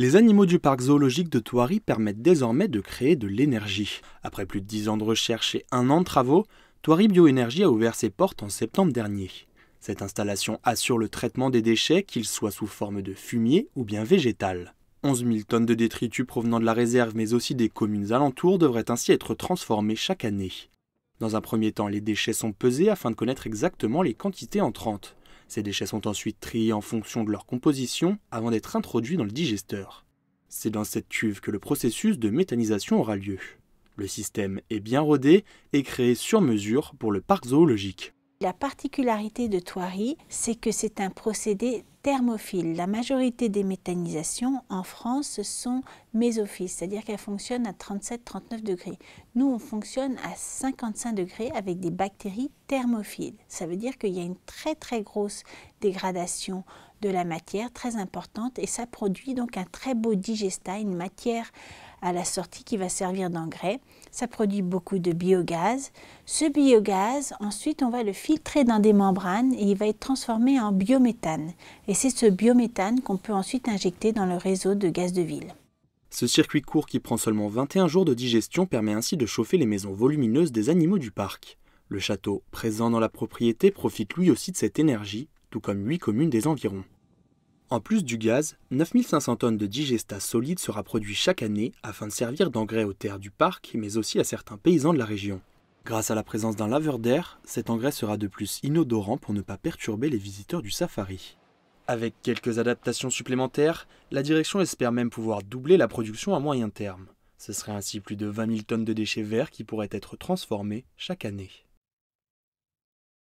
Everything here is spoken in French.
Les animaux du parc zoologique de Thoiry permettent désormais de créer de l'énergie. Après plus de 10 ans de recherche et un an de travaux, Thoiry Bioénergie a ouvert ses portes en septembre dernier. Cette installation assure le traitement des déchets, qu'ils soient sous forme de fumier ou bien végétal. 11 000 tonnes de détritus provenant de la réserve mais aussi des communes alentours devraient ainsi être transformées chaque année. Dans un premier temps, les déchets sont pesés afin de connaître exactement les quantités entrantes. Ces déchets sont ensuite triés en fonction de leur composition avant d'être introduits dans le digesteur. C'est dans cette cuve que le processus de méthanisation aura lieu. Le système est bien rodé et créé sur mesure pour le parc zoologique. La particularité de Toiry, c'est que c'est un procédé thermophile. La majorité des méthanisations en France sont mésophiles, c'est-à-dire qu'elles fonctionnent à 37-39 degrés. Nous, on fonctionne à 55 degrés avec des bactéries thermophiles. Ça veut dire qu'il y a une très très grosse dégradation de la matière, très importante, et ça produit donc un très beau digestat, une matière à la sortie qui va servir d'engrais. Ça produit beaucoup de biogaz. Ce biogaz, ensuite, on va le filtrer dans des membranes et il va être transformé en biométhane. Et c'est ce biométhane qu'on peut ensuite injecter dans le réseau de gaz de ville. Ce circuit court qui prend seulement 21 jours de digestion permet ainsi de chauffer les maisons volumineuses des animaux du parc. Le château, présent dans la propriété, profite lui aussi de cette énergie, tout comme huit communes des environs. En plus du gaz, 9500 tonnes de digestat solide sera produit chaque année afin de servir d'engrais aux terres du parc, mais aussi à certains paysans de la région. Grâce à la présence d'un laveur d'air, cet engrais sera de plus inodorant pour ne pas perturber les visiteurs du safari. Avec quelques adaptations supplémentaires, la direction espère même pouvoir doubler la production à moyen terme. Ce serait ainsi plus de 20 000 tonnes de déchets verts qui pourraient être transformés chaque année.